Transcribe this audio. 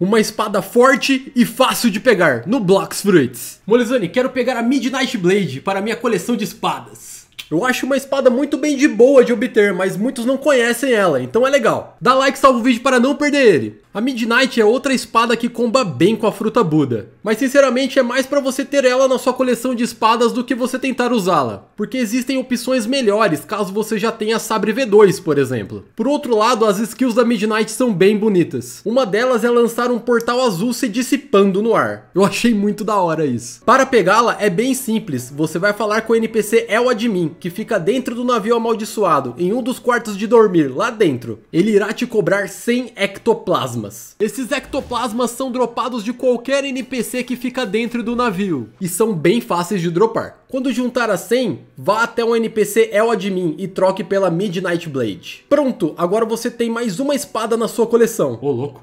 Uma espada forte e fácil de pegar, no Blocks Fruits. Molizane, quero pegar a Midnight Blade para minha coleção de espadas. Eu acho uma espada muito bem de boa de obter, mas muitos não conhecem ela, então é legal. Dá like e salva o vídeo para não perder ele. A Midnight é outra espada que comba bem com a fruta Buda, mas sinceramente é mais para você ter ela na sua coleção de espadas do que você tentar usá-la, porque existem opções melhores caso você já tenha Sabre V2, por exemplo. Por outro lado, as skills da Midnight são bem bonitas. Uma delas é lançar um portal azul se dissipando no ar. Eu achei muito da hora isso. Para pegá-la é bem simples, você vai falar com o NPC El Admin, que fica dentro do navio amaldiçoado, em um dos quartos de dormir, lá dentro. Ele irá te cobrar 100 ectoplasma ectoplasmas. Esses ectoplasmas são dropados de qualquer NPC que fica dentro do navio, e são bem fáceis de dropar. Quando juntar a 100, vá até um NPC El Admin e troque pela Midnight Blade. Pronto, agora você tem mais uma espada na sua coleção. Ô, louco.